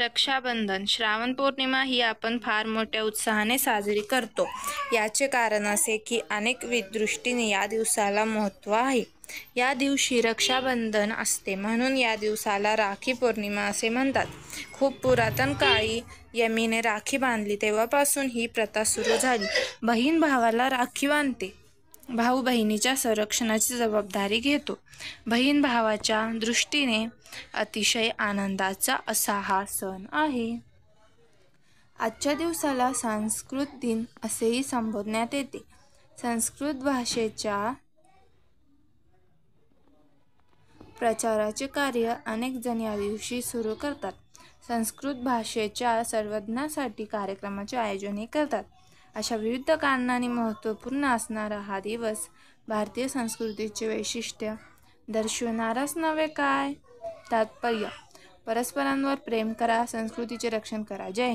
रक्षाबंधन श्रावण पौर्णिमा ही आपण फार मोठ्या उत्साहाने साजरी करतो याचे कारण असे की अनेक विदृष्टीने या दिवसाला महत्त्व आहे या दिवशी रक्षाबंधन असते म्हणून या दिवसाला राखी पौर्णिमा असे म्हणतात खूप पुरातन काळी यमीने राखी बांधली तेव्हापासून ही प्रथा सुरू झाली बहीण भावाला राखी बांधते भाऊ बहिणीच्या संरक्षणाची जबाबदारी घेतो बहीण भावाच्या दृष्टीने अतिशय आनंदाचा असा हा सण आहे आजच्या दिवसाला संस्कृत दिन असेही संबोधण्यात येते संस्कृत भाषेच्या प्रचाराचे कार्य अनेक जण या दिवशी सुरू करतात संस्कृत भाषेच्या सर्वज्ञासाठी कार्यक्रमाचे आयोजनही करतात अशा विविध कारणांनी महत्त्वपूर्ण असणारा हा दिवस भारतीय संस्कृतीचे वैशिष्ट्य दर्शवणाराच नव्हे काय तात्पर्य परस्परांवर प्रेम करा संस्कृतीचे रक्षण करा जय